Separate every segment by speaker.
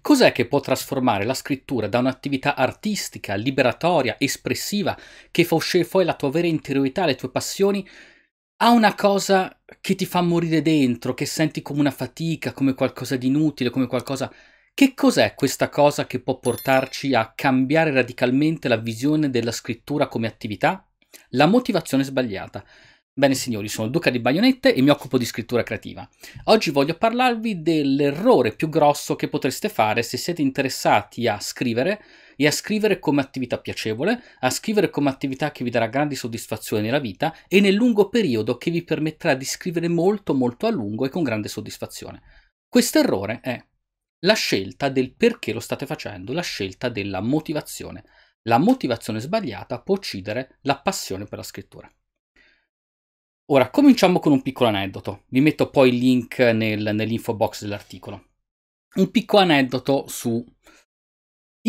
Speaker 1: Cos'è che può trasformare la scrittura da un'attività artistica, liberatoria, espressiva, che fa uscire fuori la tua vera interiorità, le tue passioni, a una cosa che ti fa morire dentro, che senti come una fatica, come qualcosa di inutile, come qualcosa... Che cos'è questa cosa che può portarci a cambiare radicalmente la visione della scrittura come attività? La motivazione sbagliata. Bene signori, sono Duca di Baionette e mi occupo di scrittura creativa. Oggi voglio parlarvi dell'errore più grosso che potreste fare se siete interessati a scrivere e a scrivere come attività piacevole, a scrivere come attività che vi darà grandi soddisfazioni nella vita e nel lungo periodo che vi permetterà di scrivere molto molto a lungo e con grande soddisfazione. Questo errore è la scelta del perché lo state facendo, la scelta della motivazione. La motivazione sbagliata può uccidere la passione per la scrittura. Ora, cominciamo con un piccolo aneddoto. Vi metto poi il link nel, nell'info box dell'articolo. Un piccolo aneddoto su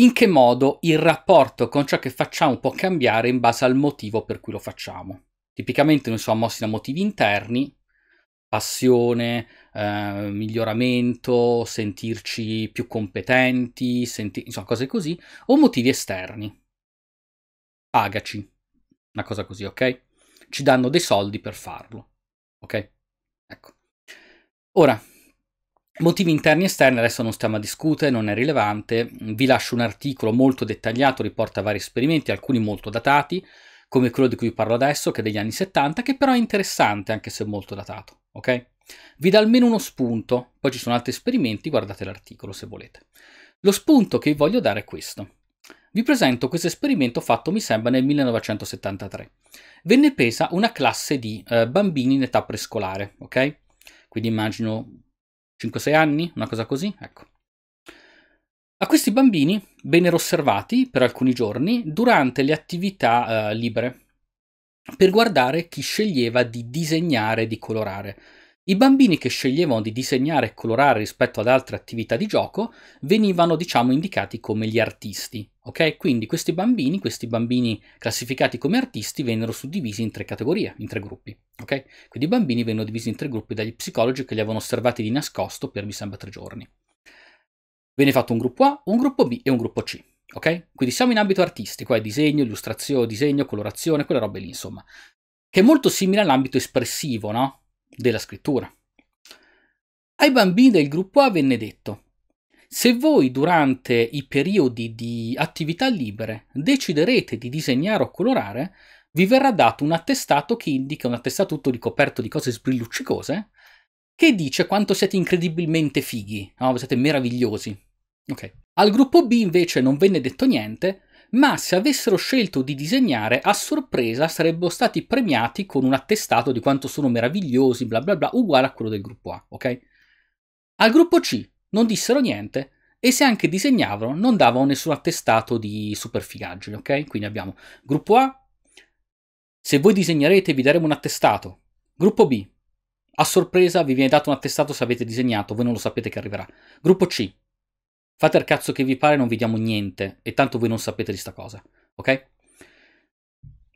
Speaker 1: in che modo il rapporto con ciò che facciamo può cambiare in base al motivo per cui lo facciamo. Tipicamente noi siamo mossi da motivi interni, passione, eh, miglioramento, sentirci più competenti, senti- insomma cose così, o motivi esterni. Pagaci, una cosa così, ok? ci danno dei soldi per farlo. Ok? Ecco. Ora, motivi interni e esterni adesso non stiamo a discutere, non è rilevante. Vi lascio un articolo molto dettagliato, riporta vari esperimenti, alcuni molto datati, come quello di cui parlo adesso, che è degli anni 70, che però è interessante anche se molto datato. Ok? Vi dà almeno uno spunto, poi ci sono altri esperimenti, guardate l'articolo se volete. Lo spunto che vi voglio dare è questo. Vi presento questo esperimento fatto mi sembra nel 1973 venne presa una classe di eh, bambini in età prescolare, ok? Quindi immagino 5-6 anni, una cosa così, ecco. A questi bambini vennero osservati per alcuni giorni durante le attività eh, libere per guardare chi sceglieva di disegnare e di colorare i bambini che sceglievano di disegnare e colorare rispetto ad altre attività di gioco venivano, diciamo, indicati come gli artisti. Ok? Quindi questi bambini, questi bambini classificati come artisti, vennero suddivisi in tre categorie, in tre gruppi. Ok? Quindi i bambini vennero divisi in tre gruppi dagli psicologi che li avevano osservati di nascosto per mi sembra tre giorni. Venne fatto un gruppo A, un gruppo B e un gruppo C. Ok? Quindi siamo in ambito artistico, è eh, disegno, illustrazione, disegno, colorazione, quelle robe lì, insomma. Che è molto simile all'ambito espressivo, no? della scrittura. Ai bambini del gruppo A venne detto, se voi durante i periodi di attività libere deciderete di disegnare o colorare, vi verrà dato un attestato che indica un attestato tutto ricoperto di cose sbrilluccicose che dice quanto siete incredibilmente fighi, no? siete meravigliosi. Okay. Al gruppo B invece non venne detto niente ma se avessero scelto di disegnare a sorpresa sarebbero stati premiati con un attestato di quanto sono meravigliosi, bla bla bla, uguale a quello del gruppo A, ok? Al gruppo C non dissero niente e se anche disegnavano non davano nessun attestato di superfigaggine, ok? Quindi abbiamo gruppo A, se voi disegnerete vi daremo un attestato, gruppo B, a sorpresa vi viene dato un attestato se avete disegnato, voi non lo sapete che arriverà, gruppo C, Fate il cazzo che vi pare, non vi diamo niente, e tanto voi non sapete di sta cosa, ok?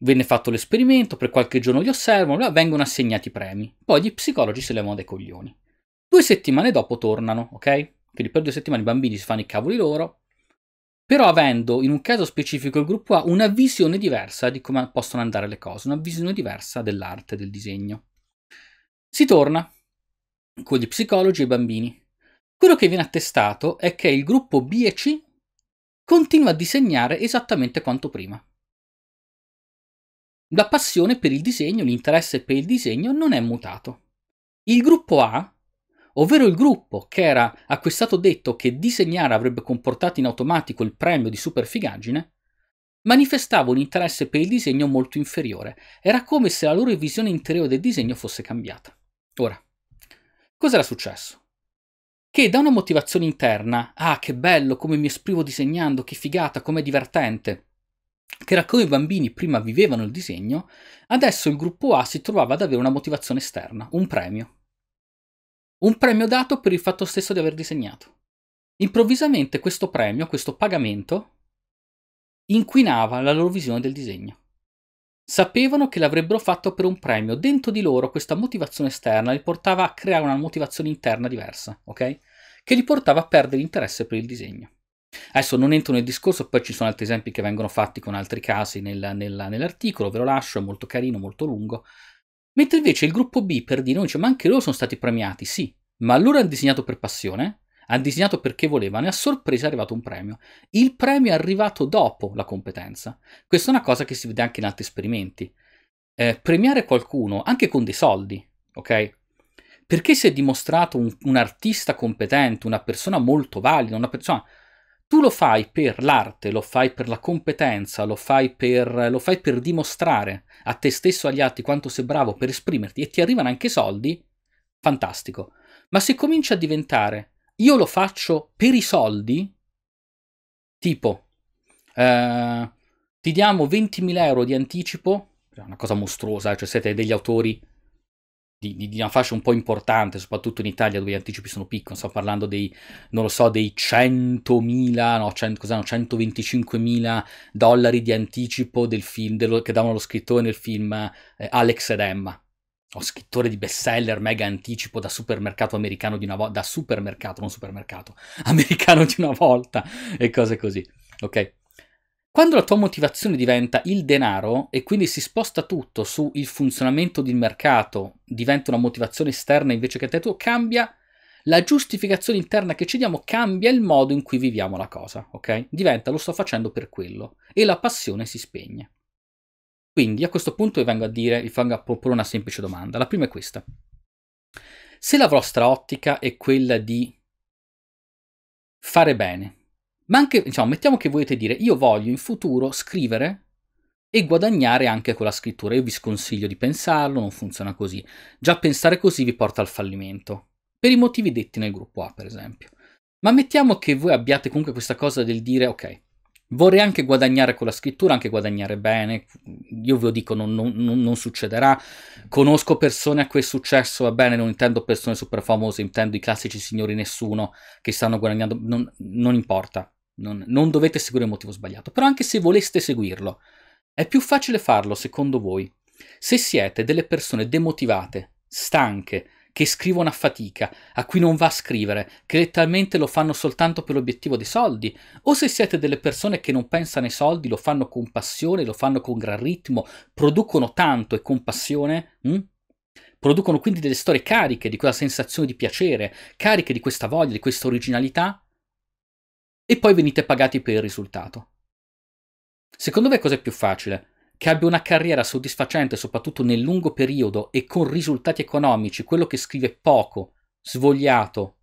Speaker 1: Venne fatto l'esperimento, per qualche giorno li osservano, vengono assegnati i premi. Poi gli psicologi se levano dai coglioni. Due settimane dopo tornano, ok? Quindi per due settimane i bambini si fanno i cavoli loro, però avendo in un caso specifico il gruppo A una visione diversa di come possono andare le cose, una visione diversa dell'arte, del disegno. Si torna con gli psicologi e i bambini quello che viene attestato è che il gruppo B e C continua a disegnare esattamente quanto prima. La passione per il disegno, l'interesse per il disegno non è mutato. Il gruppo A, ovvero il gruppo che era a cui è stato detto che disegnare avrebbe comportato in automatico il premio di superfigaggine, manifestava un interesse per il disegno molto inferiore. Era come se la loro visione interiore del disegno fosse cambiata. Ora, cosa era successo? che da una motivazione interna. Ah, che bello, come mi esprimo disegnando, che figata, com'è divertente. Che era come i bambini prima vivevano il disegno, adesso il gruppo A si trovava ad avere una motivazione esterna, un premio. Un premio dato per il fatto stesso di aver disegnato. Improvvisamente questo premio, questo pagamento, inquinava la loro visione del disegno. Sapevano che l'avrebbero fatto per un premio. Dentro di loro questa motivazione esterna li portava a creare una motivazione interna diversa, ok? Che li portava a perdere interesse per il disegno. Adesso non entro nel discorso, poi ci sono altri esempi che vengono fatti con altri casi nel, nel, nell'articolo, ve lo lascio, è molto carino, molto lungo. Mentre invece il gruppo B, per dire, dice, ma anche loro sono stati premiati, sì, ma loro hanno disegnato per passione, ha disegnato perché voleva, ne a sorpresa è arrivato un premio. Il premio è arrivato dopo la competenza. Questa è una cosa che si vede anche in altri esperimenti. Eh, premiare qualcuno anche con dei soldi, ok? Perché si è dimostrato un, un artista competente, una persona molto valida, una persona tu lo fai per l'arte, lo fai per la competenza, lo fai per, lo fai per, dimostrare a te stesso e agli altri quanto sei bravo per esprimerti e ti arrivano anche soldi, fantastico. Ma se cominci a diventare io lo faccio per i soldi, tipo, eh, ti diamo 20.000 euro di anticipo, è una cosa mostruosa, eh, cioè siete degli autori di, di, di, una fascia un po' importante, soprattutto in Italia dove gli anticipi sono piccoli, stiamo parlando dei, non lo so, dei 100.000, no, 100, 125.000 dollari di anticipo del film, dello, che davano lo scrittore nel film eh, Alex ed Emma o scrittore di bestseller mega anticipo da supermercato americano di una volta, da supermercato, non supermercato, americano di una volta e cose così, ok? Quando la tua motivazione diventa il denaro e quindi si sposta tutto sul funzionamento del mercato, diventa una motivazione esterna invece che te tuo, cambia la giustificazione interna che ci diamo, cambia il modo in cui viviamo la cosa, ok? Diventa lo sto facendo per quello e la passione si spegne. Quindi a questo punto vi vengo a dire, vi vengo a proporre una semplice domanda. La prima è questa. Se la vostra ottica è quella di fare bene, ma anche, diciamo, mettiamo che volete dire io voglio in futuro scrivere e guadagnare anche con la scrittura. Io vi sconsiglio di pensarlo, non funziona così. Già pensare così vi porta al fallimento, per i motivi detti nel gruppo A, per esempio. Ma mettiamo che voi abbiate comunque questa cosa del dire ok, vorrei anche guadagnare con la scrittura, anche guadagnare bene, io ve lo dico, non, non, non, succederà. Conosco persone a cui è successo, va bene, non intendo persone super famose, intendo i classici signori nessuno che stanno guadagnando, non, non importa, non dovete seguire il motivo sbagliato, però anche se voleste seguirlo, è più facile farlo secondo voi. Se siete delle persone demotivate, stanche, che scrivono a fatica, a cui non va a scrivere, che letteralmente lo fanno soltanto per l'obiettivo dei soldi, o se siete delle persone che non pensano ai soldi, lo fanno con passione, lo fanno con gran ritmo, producono tanto e con passione, hm? producono quindi delle storie cariche di quella sensazione di piacere, cariche di questa voglia, di questa originalità, e poi venite pagati per il risultato. Secondo me voi cos'è più facile? che abbia una carriera soddisfacente soprattutto nel lungo periodo e con risultati economici, quello che scrive poco, svogliato.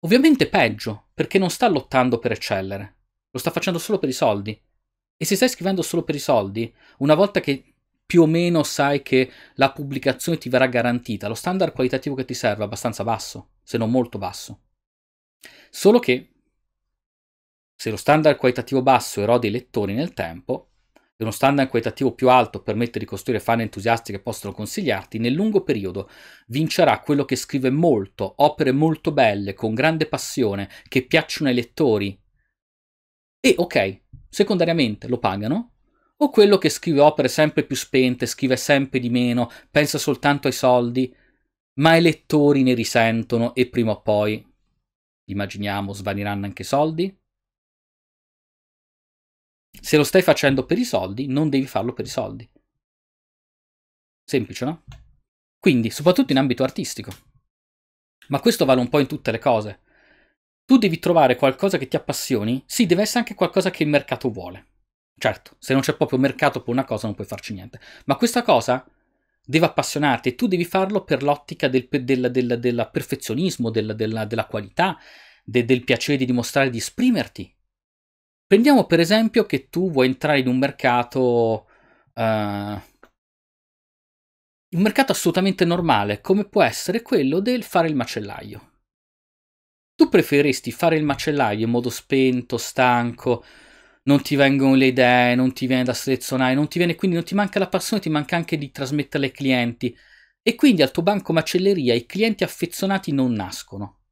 Speaker 1: Ovviamente peggio, perché non sta lottando per eccellere, lo sta facendo solo per i soldi. E se stai scrivendo solo per i soldi, una volta che più o meno sai che la pubblicazione ti verrà garantita, lo standard qualitativo che ti serve è abbastanza basso, se non molto basso. Solo che se lo standard qualitativo basso erode i lettori nel tempo, e uno standard qualitativo più alto permette di costruire fan entusiasti che possono consigliarti, nel lungo periodo vincerà quello che scrive molto, opere molto belle, con grande passione, che piacciono ai lettori. E ok, secondariamente lo pagano, o quello che scrive opere sempre più spente, scrive sempre di meno, pensa soltanto ai soldi, ma i lettori ne risentono e prima o poi, immaginiamo, svaniranno anche i soldi? Se lo stai facendo per i soldi, non devi farlo per i soldi. Semplice, no? Quindi, soprattutto in ambito artistico. Ma questo vale un po' in tutte le cose. Tu devi trovare qualcosa che ti appassioni, sì, deve essere anche qualcosa che il mercato vuole. Certo, se non c'è proprio mercato per una cosa non puoi farci niente. Ma questa cosa deve appassionarti e tu devi farlo per l'ottica del, del, del, del perfezionismo, della, della qualità, de, del piacere di dimostrare di esprimerti. Prendiamo per esempio che tu vuoi entrare in un mercato... Uh, un mercato assolutamente normale, come può essere quello del fare il macellaio. Tu preferiresti fare il macellaio in modo spento, stanco, non ti vengono le idee, non ti viene da selezionare, non ti viene quindi, non ti manca la passione, ti manca anche di trasmetterla ai clienti. E quindi al tuo banco macelleria i clienti affezionati non nascono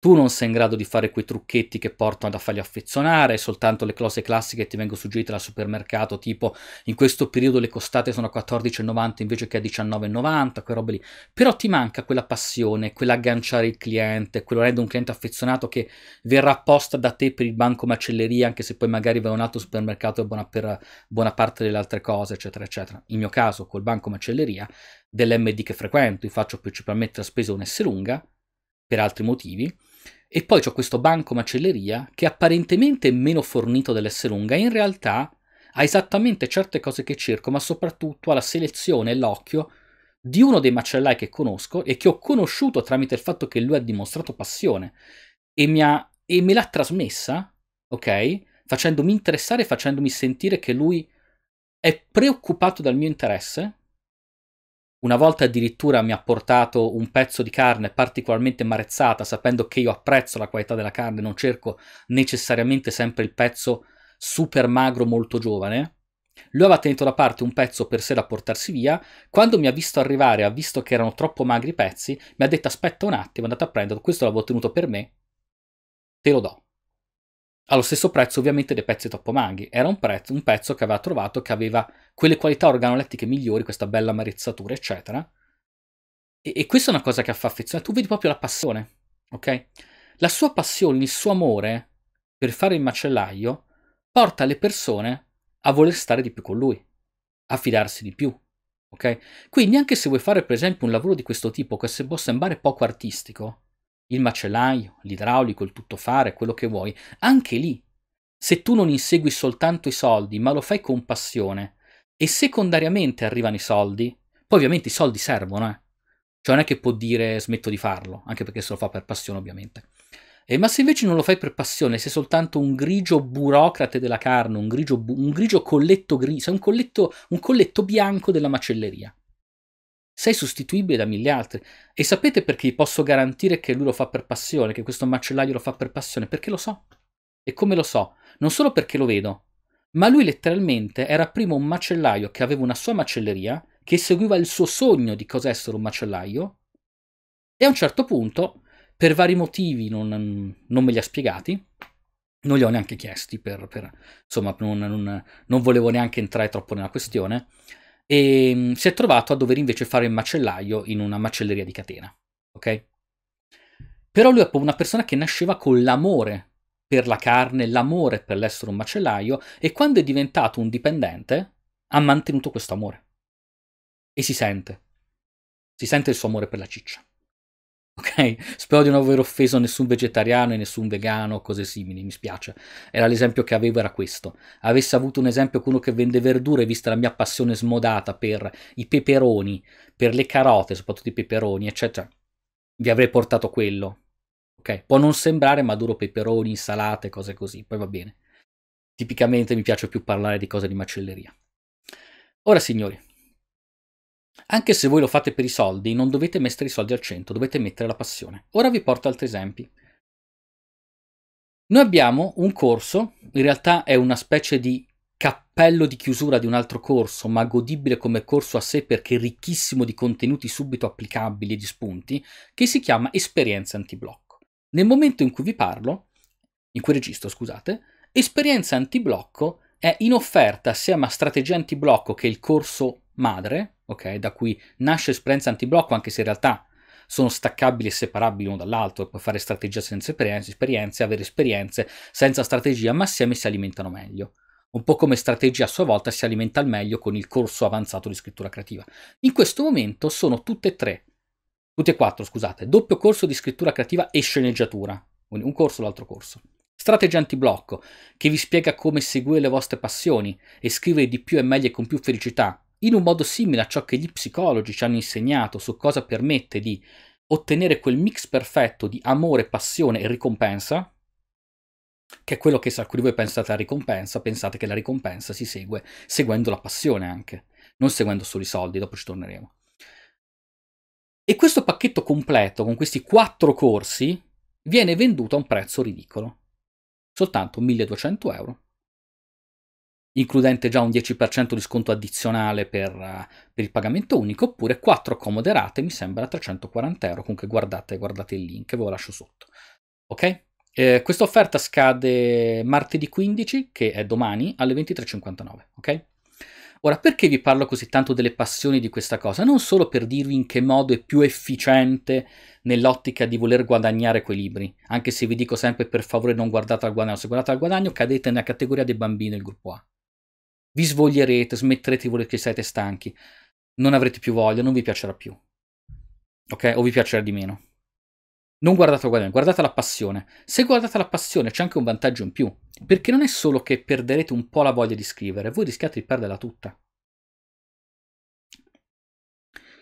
Speaker 1: tu non sei in grado di fare quei trucchetti che portano a farli affezionare, soltanto le cose classiche che ti vengono suggerite dal supermercato, tipo in questo periodo le costate sono a 14,90 invece che a 19,90, quelle robe lì. Però ti manca quella passione, quell'agganciare il cliente, quello rendere un cliente affezionato che verrà apposta da te per il banco macelleria, anche se poi magari va a un altro supermercato e buona per buona parte delle altre cose, eccetera, eccetera. In mio caso, col banco macelleria, dell'MD che frequento, io faccio principalmente la spesa un'S lunga, per altri motivi, e poi c'è questo banco macelleria che apparentemente è meno fornito dell'essere lunga, in realtà ha esattamente certe cose che cerco, ma soprattutto ha la selezione e l'occhio di uno dei macellai che conosco e che ho conosciuto tramite il fatto che lui ha dimostrato passione e, ha, e me l'ha trasmessa, ok? Facendomi interessare, facendomi sentire che lui è preoccupato dal mio interesse una volta addirittura mi ha portato un pezzo di carne particolarmente marezzata, sapendo che io apprezzo la qualità della carne, non cerco necessariamente sempre il pezzo super magro molto giovane. Lui aveva tenuto da parte un pezzo per sé da portarsi via. Quando mi ha visto arrivare, ha visto che erano troppo magri i pezzi, mi ha detto aspetta un attimo, andate a prenderlo, questo l'avevo tenuto per me, te lo do allo stesso prezzo ovviamente dei pezzi troppo maghi. Era un, prezzo, un pezzo che aveva trovato che aveva quelle qualità organolettiche migliori, questa bella amarezzatura, eccetera. E, e, questa è una cosa che fa affezionare. Tu vedi proprio la passione, ok? La sua passione, il suo amore per fare il macellaio porta le persone a voler stare di più con lui, a fidarsi di più, ok? Quindi anche se vuoi fare per esempio un lavoro di questo tipo che se può sembrare poco artistico, il macellaio, l'idraulico, il tuttofare, quello che vuoi, anche lì. Se tu non insegui soltanto i soldi, ma lo fai con passione, e secondariamente arrivano i soldi, poi ovviamente i soldi servono, eh. Cioè non è che può dire smetto di farlo, anche perché se lo fa per passione ovviamente. Eh, ma se invece non lo fai per passione, sei soltanto un grigio burocrate della carne, un grigio, bu- un grigio colletto grigio, sei un colletto, un colletto bianco della macelleria sei sostituibile da mille altri. E sapete perché vi posso garantire che lui lo fa per passione, che questo macellaio lo fa per passione? Perché lo so. E come lo so? Non solo perché lo vedo, ma lui letteralmente era prima un macellaio che aveva una sua macelleria, che seguiva il suo sogno di cosa essere un macellaio, e a un certo punto, per vari motivi non, non me li ha spiegati, non li ho neanche chiesti per, per insomma, non, non, non volevo neanche entrare troppo nella questione, e ehm, si è trovato a dover invece fare il macellaio in una macelleria di catena, ok? Però lui è una persona che nasceva con l'amore per la carne, l'amore per l'essere un macellaio e quando è diventato un dipendente ha mantenuto questo amore. E si sente. Si sente il suo amore per la ciccia ok? Spero di non aver offeso nessun vegetariano e nessun vegano o cose simili, mi spiace. Era l'esempio che avevo, era questo. Avessi avuto un esempio con uno che vende verdure, vista la mia passione smodata per i peperoni, per le carote, soprattutto i peperoni, eccetera, vi avrei portato quello. Ok? Può non sembrare, maduro peperoni, insalate, cose così, poi va bene. Tipicamente mi piace più parlare di cose di macelleria. Ora signori, anche se voi lo fate per i soldi, non dovete mettere i soldi al centro, dovete mettere la passione. Ora vi porto altri esempi. Noi abbiamo un corso, in realtà è una specie di cappello di chiusura di un altro corso, ma godibile come corso a sé perché ricchissimo di contenuti subito applicabili e di spunti, che si chiama Esperienza Antiblocco. Nel momento in cui vi parlo, in cui registro, scusate, Esperienza Antiblocco è in offerta sia a Strategia Antiblocco che il corso madre, ok, da cui nasce esperienza antiblocco, anche se in realtà sono staccabili e separabili uno dall'altro, puoi fare strategia senza esperienze, avere esperienze senza strategia, ma assieme si alimentano meglio. Un po' come strategia a sua volta si alimenta al meglio con il corso avanzato di scrittura creativa. In questo momento sono tutte e tre, tutte e quattro, scusate, doppio corso di scrittura creativa e sceneggiatura, un corso l'altro corso. Strategia antiblocco, che vi spiega come seguire le vostre passioni e scrivere di più e meglio e con più felicità, in un modo simile a ciò che gli psicologi ci hanno insegnato su cosa permette di ottenere quel mix perfetto di amore, passione e ricompensa, che è quello che se alcuni di voi pensate alla ricompensa, pensate che la ricompensa si segue seguendo la passione anche, non seguendo solo i soldi, dopo ci torneremo. E questo pacchetto completo con questi quattro corsi viene venduto a un prezzo ridicolo, soltanto 1200 euro includente già un 10% di sconto addizionale per, eh, per, il pagamento unico, oppure 4 comode rate, mi sembra 340 euro, comunque guardate, guardate il link, ve lo lascio sotto. Ok? Eh, questa offerta scade martedì 15, che è domani, alle 23.59, ok? Ora, perché vi parlo così tanto delle passioni di questa cosa? Non solo per dirvi in che modo è più efficiente nell'ottica di voler guadagnare quei libri, anche se vi dico sempre per favore non guardate al guadagno, se guardate al guadagno cadete nella categoria dei bambini del gruppo A, vi svoglierete, smetterete voi che siete stanchi, non avrete più voglia, non vi piacerà più. Ok? O vi piacerà di meno. Non guardate la guadagno, guardate la passione. Se guardate la passione c'è anche un vantaggio in più, perché non è solo che perderete un po' la voglia di scrivere, voi rischiate di perderla tutta.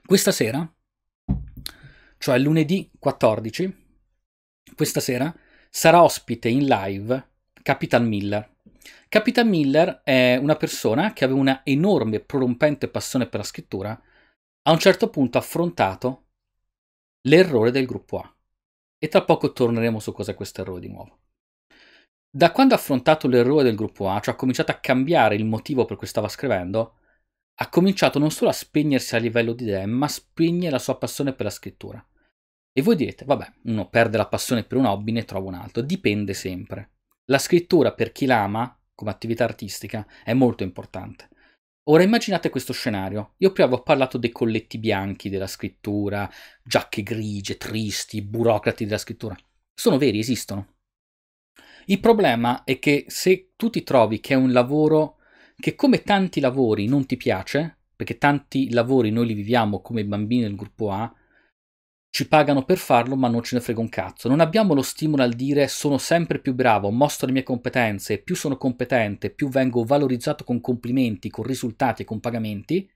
Speaker 1: Questa sera, cioè lunedì 14, questa sera sarà ospite in live Capital Miller Capitan Miller è una persona che aveva una enorme, prorompente passione per la scrittura, a un certo punto ha affrontato l'errore del gruppo A. E tra poco torneremo su cos'è questo errore di nuovo. Da quando ha affrontato l'errore del gruppo A, cioè ha cominciato a cambiare il motivo per cui stava scrivendo, ha cominciato non solo a spegnersi a livello di idee, ma a spegnere la sua passione per la scrittura. E voi direte, vabbè, uno perde la passione per un hobby, ne trova un altro, dipende sempre. La scrittura, per chi l'ama, come attività artistica è molto importante. Ora immaginate questo scenario. Io prima ho parlato dei colletti bianchi della scrittura, giacche grigie, tristi, burocrati della scrittura. Sono veri, esistono. Il problema è che se tu ti trovi che è un lavoro che come tanti lavori non ti piace, perché tanti lavori noi li viviamo come bambini del gruppo A, ci pagano per farlo, ma non ce ne frega un cazzo. Non abbiamo lo stimolo al dire sono sempre più bravo, mostro le mie competenze, più sono competente, più vengo valorizzato con complimenti, con risultati e con pagamenti,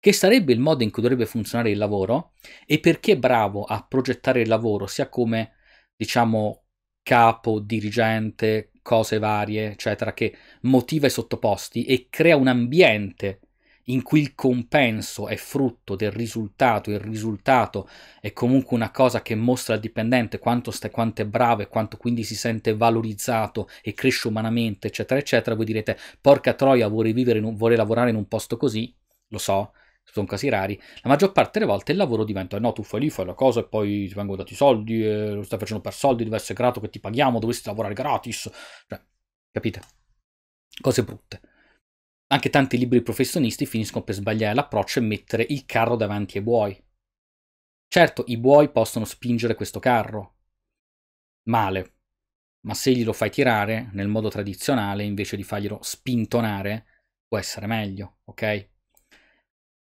Speaker 1: che sarebbe il modo in cui dovrebbe funzionare il lavoro e perché è bravo a progettare il lavoro sia come, diciamo, capo, dirigente, cose varie, eccetera, che motiva i sottoposti e crea un ambiente in cui il compenso è frutto del risultato, il risultato è comunque una cosa che mostra al dipendente quanto, sta, quanto è bravo e quanto quindi si sente valorizzato e cresce umanamente, eccetera, eccetera, voi direte, porca troia, vorrei, vivere un, vorrei lavorare in un posto così, lo so, sono casi rari, la maggior parte delle volte il lavoro diventa, eh no, tu fai lì, fai la cosa e poi ti vengono dati i soldi, e eh, lo stai facendo per soldi, deve essere grato che ti paghiamo, dovresti lavorare gratis, cioè, capite? Cose brutte. Anche tanti libri professionisti finiscono per sbagliare l'approccio e mettere il carro davanti ai buoi. Certo, i buoi possono spingere questo carro. Male. Ma se glielo fai tirare nel modo tradizionale invece di farglielo spintonare, può essere meglio, ok?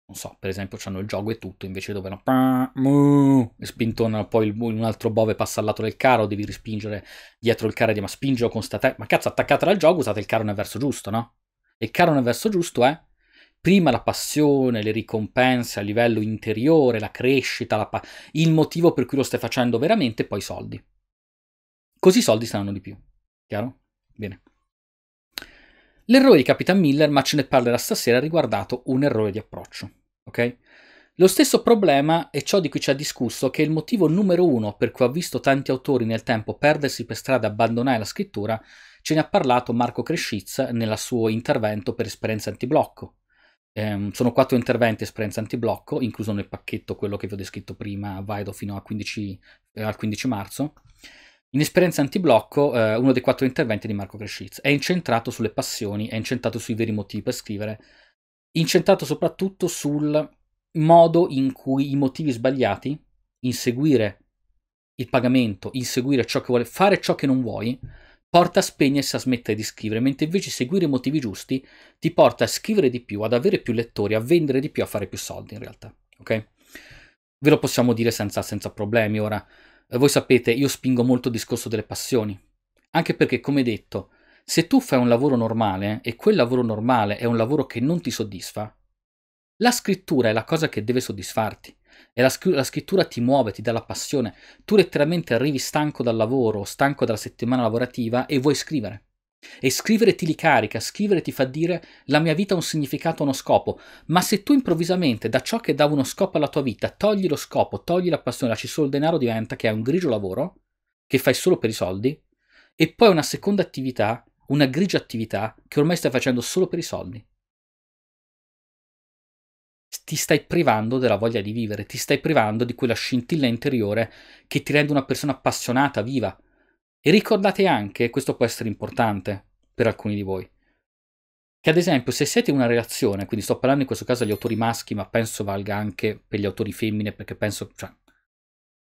Speaker 1: non so, per esempio hanno il gioco e tutto, invece dovevano e spintonano poi il, un altro bove passa al lato del carro, devi rispingere dietro il carro e dire ma spingilo con sta te, ma cazzo attaccatela al gioco, usate il carro nel verso giusto, no? E caro nel verso giusto è eh. prima la passione, le ricompense a livello interiore, la crescita, la pa- il motivo per cui lo stai facendo veramente, poi i soldi. Così i soldi saranno di più. Chiaro? Bene. L'errore di Capitan Miller, ma ce ne parlerà stasera, ha riguardato un errore di approccio. Ok? Lo stesso problema è ciò di cui ci ha discusso che il motivo numero uno per cui ha visto tanti autori nel tempo perdersi per strada e abbandonare la scrittura Ce ne ha parlato Marco Crescizza nel suo intervento per esperienza antiblocco. Eh, sono quattro interventi esperienza antiblocco, incluso nel pacchetto quello che vi ho descritto prima, valido fino 15, eh, al 15 marzo. In esperienza antiblocco, eh, uno dei quattro interventi di Marco Crescizza è incentrato sulle passioni, è incentrato sui veri motivi per scrivere, incentrato soprattutto sul modo in cui i motivi sbagliati, inseguire il pagamento, inseguire ciò che vuole, fare ciò che non vuoi, porta a spegnersi a smettere di scrivere, mentre invece seguire i motivi giusti ti porta a scrivere di più, ad avere più lettori, a vendere di più, a fare più soldi in realtà, ok? Ve lo possiamo dire senza, senza problemi ora. Eh, voi sapete, io spingo molto il discorso delle passioni, anche perché, come detto, se tu fai un lavoro normale e quel lavoro normale è un lavoro che non ti soddisfa, la scrittura è la cosa che deve soddisfarti. E la, sc- la, scrittura ti muove, ti dà la passione. Tu letteralmente arrivi stanco dal lavoro, stanco dalla settimana lavorativa e vuoi scrivere. E scrivere ti ricarica, scrivere ti fa dire la mia vita ha un significato, uno scopo. Ma se tu improvvisamente da ciò che dava uno scopo alla tua vita togli lo scopo, togli la passione, lasci solo il denaro, diventa che è un grigio lavoro, che fai solo per i soldi, e poi una seconda attività, una grigia attività che ormai stai facendo solo per i soldi ti stai privando della voglia di vivere, ti stai privando di quella scintilla interiore che ti rende una persona appassionata, viva. E ricordate anche, questo può essere importante per alcuni di voi, che ad esempio se siete in una relazione, quindi sto parlando in questo caso agli autori maschi, ma penso valga anche per gli autori femmine, perché penso, cioè,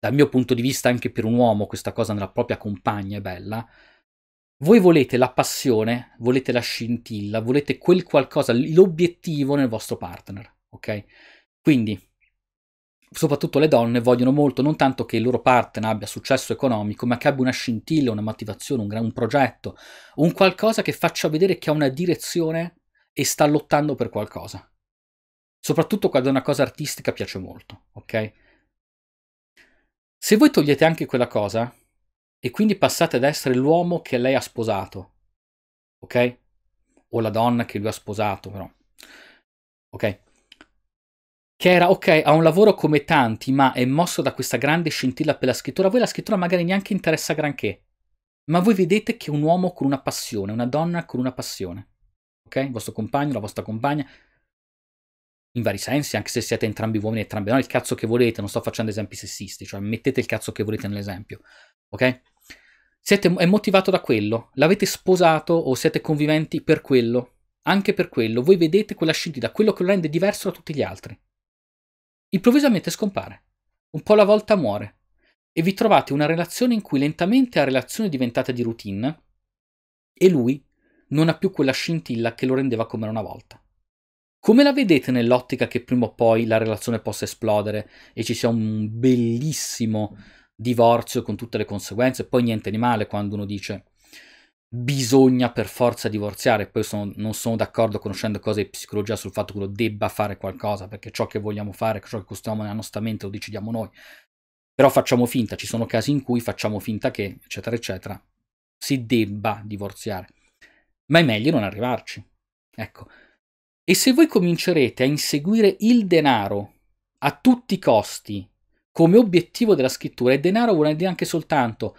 Speaker 1: dal mio punto di vista anche per un uomo questa cosa nella propria compagna è bella, voi volete la passione, volete la scintilla, volete quel qualcosa, l'obiettivo nel vostro partner ok? Quindi soprattutto le donne vogliono molto non tanto che il loro partner abbia successo economico, ma che abbia una scintilla, una motivazione, un, un progetto, un qualcosa che faccia vedere che ha una direzione e sta lottando per qualcosa. Soprattutto quando una cosa artistica piace molto, ok? Se voi togliete anche quella cosa e quindi passate ad essere l'uomo che lei ha sposato, ok? O la donna che lui ha sposato, però. Ok? che era ok, ha un lavoro come tanti, ma è mosso da questa grande scintilla per la scrittura. A voi la scrittura magari neanche interessa granché, ma voi vedete che un uomo con una passione, una donna con una passione, ok? Il vostro compagno, la vostra compagna, in vari sensi, anche se siete entrambi uomini e entrambi no, il cazzo che volete, non sto facendo esempi sessisti, cioè mettete il cazzo che volete nell'esempio, ok? Siete, è motivato da quello, l'avete sposato o siete conviventi per quello, anche per quello, voi vedete quella scintilla, quello che lo rende diverso da tutti gli altri improvvisamente scompare. Un po' alla volta muore. E vi trovate una relazione in cui lentamente la relazione è diventata di routine e lui non ha più quella scintilla che lo rendeva come una volta. Come la vedete nell'ottica che prima o poi la relazione possa esplodere e ci sia un bellissimo divorzio con tutte le conseguenze? Poi niente di male quando uno dice bisogna per forza divorziare. Poi sono, non sono d'accordo, conoscendo cose di psicologia, sul fatto che uno debba fare qualcosa, perché ciò che vogliamo fare, ciò che costruiamo nella nostra mente lo decidiamo noi. Però facciamo finta, ci sono casi in cui facciamo finta che, eccetera, eccetera, si debba divorziare. Ma è meglio non arrivarci. Ecco. E se voi comincerete a inseguire il denaro a tutti i costi come obiettivo della scrittura, e denaro vuol dire anche soltanto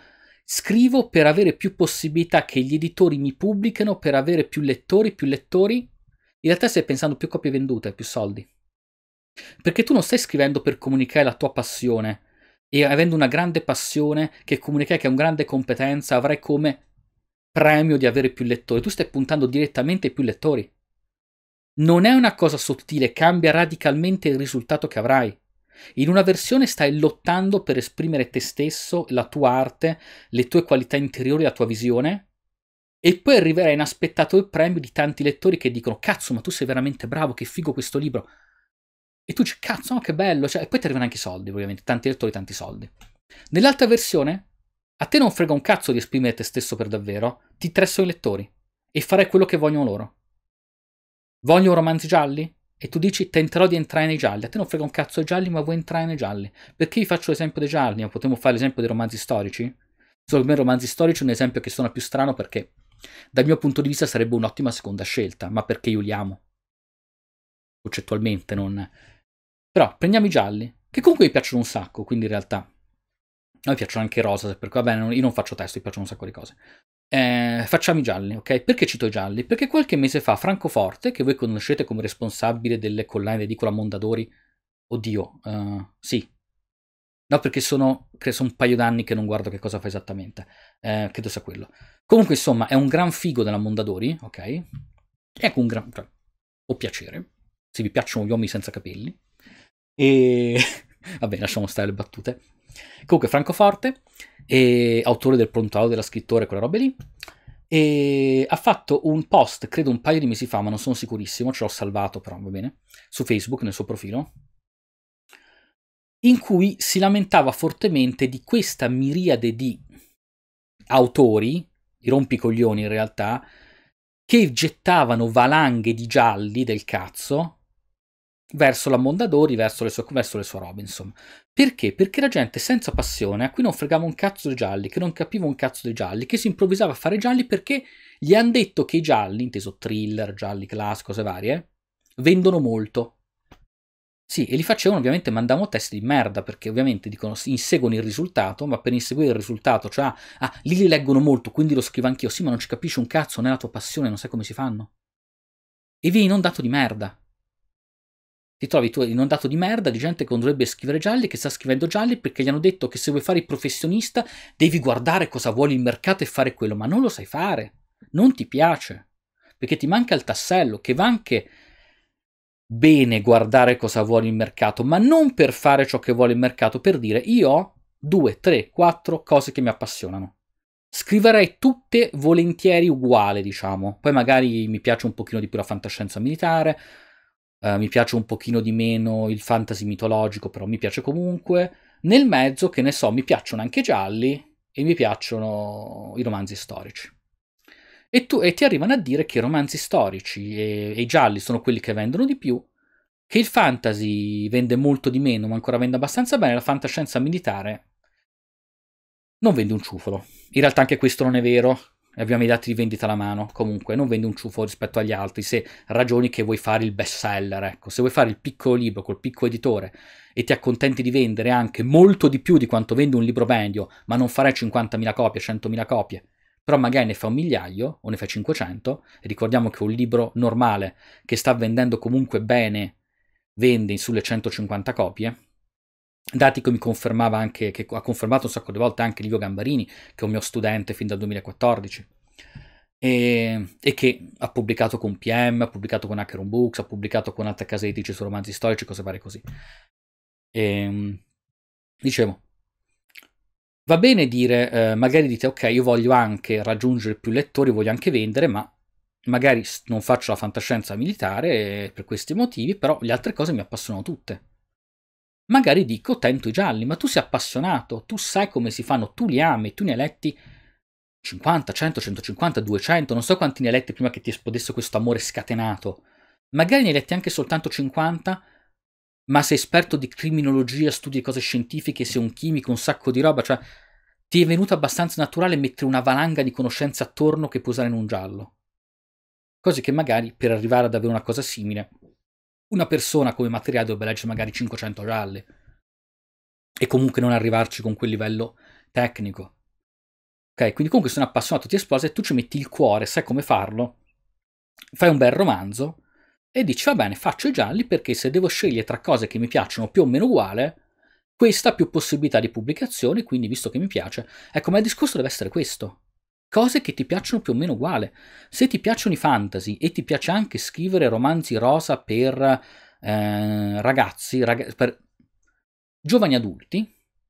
Speaker 1: Scrivo per avere più possibilità che gli editori mi pubblichino, per avere più lettori, più lettori. In realtà stai pensando più copie vendute, più soldi. Perché tu non stai scrivendo per comunicare la tua passione. E avendo una grande passione che comunicare che è una grande competenza, avrai come premio di avere più lettori. Tu stai puntando direttamente ai più lettori. Non è una cosa sottile, cambia radicalmente il risultato che avrai. In una versione stai lottando per esprimere te stesso, la tua arte, le tue qualità interiori, la tua visione, e poi arriverai inaspettato il premio di tanti lettori che dicono: Cazzo, ma tu sei veramente bravo, che figo questo libro. E tu dici: Cazzo, no, che bello. Cioè, e poi ti arrivano anche i soldi, ovviamente. Tanti lettori, tanti soldi. Nell'altra versione, a te non frega un cazzo di esprimere te stesso per davvero. Ti interessano i lettori e farai quello che vogliono loro. Vogliono romanzi gialli? e tu dici tenterò di entrare nei gialli, a te non frega un cazzo i gialli ma vuoi entrare nei gialli, perché vi faccio l'esempio dei gialli, ma potremmo fare l'esempio dei romanzi storici? Secondo me romanzi storici è un esempio che suona più strano perché dal mio punto di vista sarebbe un'ottima seconda scelta, ma perché io li amo. Concettualmente non... Però prendiamo i gialli, che comunque mi piacciono un sacco, quindi in realtà a me piacciono anche i rosa, per cui va io non faccio testo, mi piacciono un sacco di cose. Eh, facciamo i gialli, ok? Perché cito i gialli? Perché qualche mese fa Francoforte, che voi conoscete come responsabile delle collane edicola Mondadori, oddio, uh, sì. No, perché sono, sono un paio d'anni che non guardo che cosa fa esattamente, eh, credo sia quello. Comunque, insomma, è un gran figo della Mondadori, ok? Ecco un gran... Cioè, ho piacere, se vi piacciono gli uomini senza capelli. E... Vabbè, lasciamo stare le battute. Comunque, Francoforte, è autore del prontuario della scrittore, quella roba lì, e ha fatto un post, credo un paio di mesi fa, ma non sono sicurissimo, ce l'ho salvato però, va bene, su Facebook, nel suo profilo, in cui si lamentava fortemente di questa miriade di autori, i rompicoglioni in realtà, che gettavano valanghe di gialli del cazzo verso la Mondadori, verso le, sue, verso le sue Robinson. Perché? Perché la gente senza passione, a cui non fregava un cazzo dei gialli, che non capiva un cazzo dei gialli, che si improvvisava a fare gialli perché gli hanno detto che i gialli, inteso thriller, gialli class, cose varie, vendono molto. Sì, e li facevano ovviamente, mandavano test di merda, perché ovviamente dicono inseguono il risultato, ma per inseguire il risultato, cioè, ah, ah, lì li leggono molto, quindi lo scrivo anch'io, sì, ma non ci capisci un cazzo, non è la tua passione, non sai come si fanno. E vieni è inondato di merda ti trovi tu inondato di merda, di gente che non dovrebbe scrivere gialli, che sta scrivendo gialli perché gli hanno detto che se vuoi fare il professionista devi guardare cosa vuole il mercato e fare quello, ma non lo sai fare, non ti piace, perché ti manca il tassello, che va anche bene guardare cosa vuole il mercato, ma non per fare ciò che vuole il mercato, per dire io ho due, tre, quattro cose che mi appassionano. Scriverei tutte volentieri uguali, diciamo. Poi magari mi piace un pochino di più la fantascienza militare, eh, mi piace un pochino di meno il fantasy mitologico, però mi piace comunque. Nel mezzo, che ne so, mi piacciono anche i gialli e mi piacciono i romanzi storici. E, tu, e ti arrivano a dire che i romanzi storici e, e, i gialli sono quelli che vendono di più, che il fantasy vende molto di meno, ma ancora vende abbastanza bene, la fantascienza militare non vende un ciufolo. In realtà anche questo non è vero, abbiamo i dati di vendita alla mano, comunque non vendi un ciuffo rispetto agli altri, se ragioni che vuoi fare il best seller, ecco, se vuoi fare il piccolo libro col piccolo editore e ti accontenti di vendere anche molto di più di quanto vende un libro vendio, ma non farai 50.000 copie, 100.000 copie, però magari ne fa un migliaio o ne fa 500, e ricordiamo che un libro normale che sta vendendo comunque bene vende sulle 150 copie, Dati che mi confermava anche, che ha confermato un sacco di volte anche Livio Gambarini, che è un mio studente fin dal 2014, e, e che ha pubblicato con PM, ha pubblicato con Hackeron Books, ha pubblicato con altre case editrici su romanzi storici, cose varie così. E, ehm, dicevo, va bene dire, eh, magari dite, ok, io voglio anche raggiungere più lettori, voglio anche vendere, ma magari non faccio la fantascienza militare eh, per questi motivi, però le altre cose mi appassionano tutte. Magari dico tento i gialli, ma tu sei appassionato, tu sai come si fanno, tu li ami, tu ne hai letti 50, 100, 150, 200, non so quanti ne hai letti prima che ti esplodesse questo amore scatenato. Magari ne hai letti anche soltanto 50, ma sei esperto di criminologia, studi cose scientifiche, sei un chimico, un sacco di roba, cioè ti è venuto abbastanza naturale mettere una valanga di conoscenze attorno che puoi usare in un giallo. Cose che magari per arrivare ad avere una cosa simile una persona come materiale dovrebbe leggere magari 500 gialli e comunque non arrivarci con quel livello tecnico. Ok, quindi comunque se un appassionato, ti esplosa e tu ci metti il cuore, sai come farlo, fai un bel romanzo e dici va bene, faccio i gialli perché se devo scegliere tra cose che mi piacciono più o meno uguale, questa ha più possibilità di pubblicazione, quindi visto che mi piace, ecco, ma il discorso deve essere questo cose che ti piacciono più o meno uguale. Se ti piacciono i fantasy e ti piace anche scrivere romanzi rosa per eh, ragazzi, rag- per giovani adulti,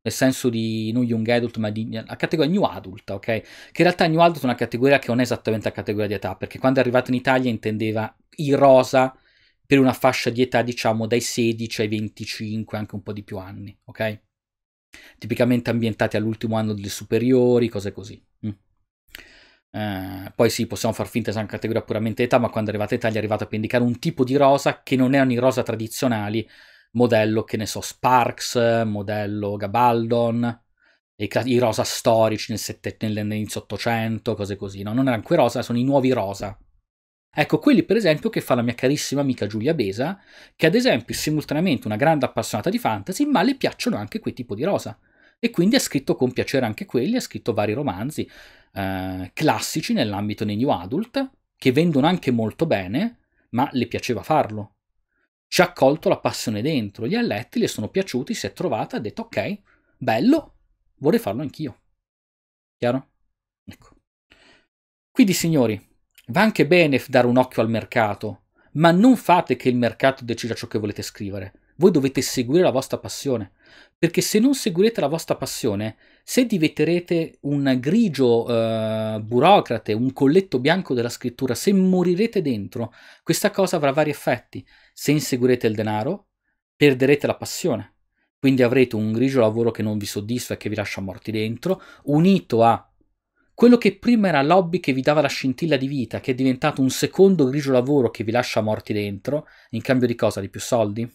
Speaker 1: nel senso di non young adult, ma di la categoria new adult, ok? Che in realtà new adult è una categoria che non è esattamente la categoria di età, perché quando è arrivato in Italia intendeva i rosa per una fascia di età, diciamo, dai 16 ai 25, anche un po' di più anni, ok? Tipicamente ambientati all'ultimo anno delle superiori, cose così. Mm. Eh, poi sì, possiamo far finta sia una categoria puramente età, ma quando è arrivata Italia è arrivato a indicare un tipo di rosa che non erano i rosa tradizionali, modello che ne so, Sparks, modello Gabaldon, i, i rosa storici nel nell'inizio 800, cose così, no? Non erano quei rosa, sono i nuovi rosa. Ecco, quelli per esempio che fa la mia carissima amica Giulia Besa, che ad esempio è simultaneamente una grande appassionata di fantasy, ma le piacciono anche quei tipo di rosa. E quindi ha scritto con piacere anche quelli, ha scritto vari romanzi eh, classici nell'ambito dei new adult, che vendono anche molto bene, ma le piaceva farlo. Ci ha colto la passione dentro, gli ha letti, le sono piaciuti, si è trovata, ha detto ok, bello, vorrei farlo anch'io. Chiaro? Ecco. Quindi signori, va anche bene dare un occhio al mercato, ma non fate che il mercato decida ciò che volete scrivere. Voi dovete seguire la vostra passione, perché se non seguirete la vostra passione, se diventerete un grigio eh, burocrate, un colletto bianco della scrittura, se morirete dentro, questa cosa avrà vari effetti. Se inseguirete il denaro, perderete la passione. Quindi avrete un grigio lavoro che non vi soddisfa e che vi lascia morti dentro, unito a quello che prima era l'hobby che vi dava la scintilla di vita, che è diventato un secondo grigio lavoro che vi lascia morti dentro, in cambio di cosa? Di più soldi?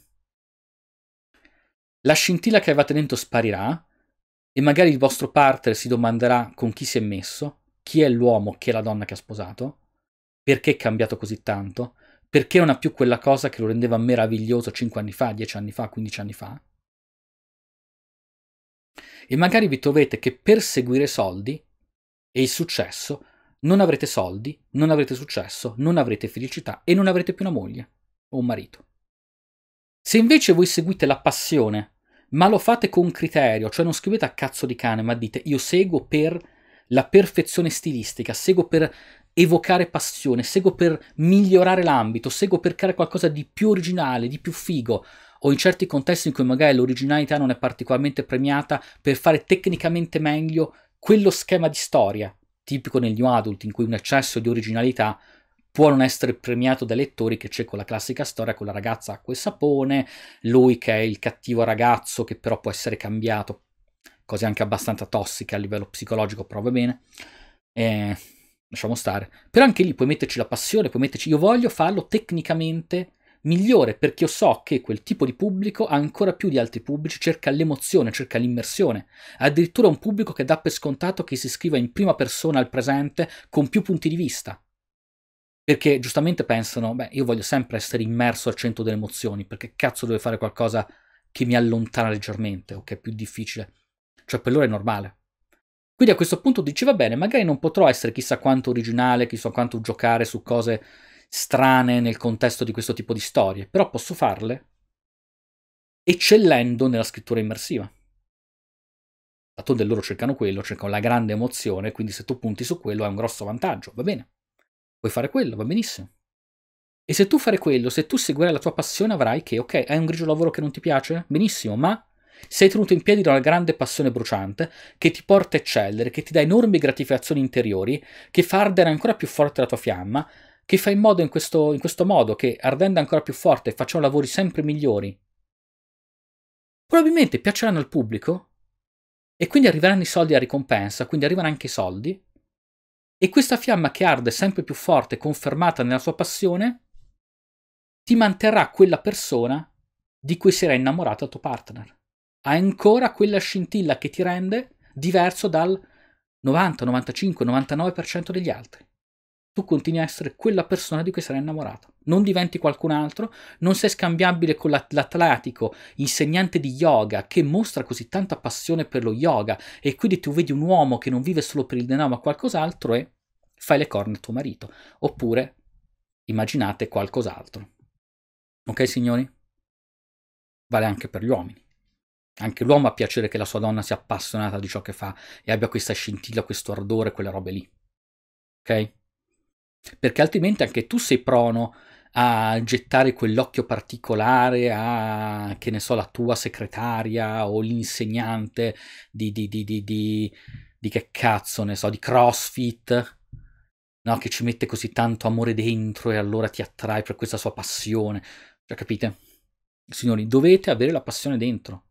Speaker 1: La scintilla che avevate dentro sparirà e magari il vostro partner si domanderà con chi si è messo, chi è l'uomo, chi è la donna che ha sposato, perché è cambiato così tanto, perché non ha più quella cosa che lo rendeva meraviglioso 5 anni fa, 10 anni fa, 15 anni fa. E magari vi trovate che per seguire soldi e il successo non avrete soldi, non avrete successo, non avrete felicità e non avrete più una moglie o un marito. Se invece voi seguite la passione ma lo fate con criterio, cioè non scrivete a cazzo di cane, ma dite io seguo per la perfezione stilistica, seguo per evocare passione, seguo per migliorare l'ambito, seguo per creare qualcosa di più originale, di più figo, o in certi contesti in cui magari l'originalità non è particolarmente premiata, per fare tecnicamente meglio quello schema di storia, tipico nel new adult, in cui un eccesso di originalità può non essere premiato dai lettori che c'è quella classica storia con la ragazza acqua e sapone, lui che è il cattivo ragazzo che però può essere cambiato, cose anche abbastanza tossiche a livello psicologico, però va bene. Eh, lasciamo stare. Però anche lì puoi metterci la passione, puoi metterci io voglio farlo tecnicamente migliore perché io so che quel tipo di pubblico ancora più di altri pubblici cerca l'emozione, cerca l'immersione. Addirittura un pubblico che dà per scontato che si scriva in prima persona al presente con più punti di vista. Perché giustamente pensano, beh, io voglio sempre essere immerso al centro delle emozioni, perché cazzo deve fare qualcosa che mi allontana leggermente o che è più difficile. Cioè per loro è normale. Quindi a questo punto dici, va bene, magari non potrò essere chissà quanto originale, chissà quanto giocare su cose strane nel contesto di questo tipo di storie, però posso farle eccellendo nella scrittura immersiva. Tanto loro cercano quello, cercano la grande emozione, quindi se tu punti su quello è un grosso vantaggio, va bene puoi fare quello, va benissimo. E se tu fare quello, se tu seguirai la tua passione, avrai che, ok, hai un grigio lavoro che non ti piace? Benissimo, ma sei tenuto in piedi da una grande passione bruciante che ti porta a eccellere, che ti dà enormi gratificazioni interiori, che fa ardere ancora più forte la tua fiamma, che fa in modo in questo, in questo modo che ardendo ancora più forte facciamo lavori sempre migliori. Probabilmente piaceranno al pubblico e quindi arriveranno i soldi a ricompensa, quindi arrivano anche i soldi, e questa fiamma che arde sempre più forte, confermata nella sua passione, ti manterrà quella persona di cui si era innamorato il tuo partner. Hai ancora quella scintilla che ti rende diverso dal 90, 95, 99% degli altri tu continui a essere quella persona di cui sarai innamorato. Non diventi qualcun altro, non sei scambiabile con l'atletico insegnante di yoga che mostra così tanta passione per lo yoga e quindi tu vedi un uomo che non vive solo per il denaro ma qualcos'altro e fai le corna a tuo marito. Oppure immaginate qualcos'altro. Ok signori? Vale anche per gli uomini. Anche l'uomo ha piacere che la sua donna sia appassionata di ciò che fa e abbia questa scintilla, questo ardore, quelle robe lì. Ok? perché altrimenti anche tu sei prono a gettare quell'occhio particolare a, che ne so, la tua segretaria o l'insegnante di, di, di, di, di, di che cazzo ne so, di CrossFit, no? che ci mette così tanto amore dentro e allora ti attrae per questa sua passione. Cioè, capite? Signori, dovete avere la passione dentro.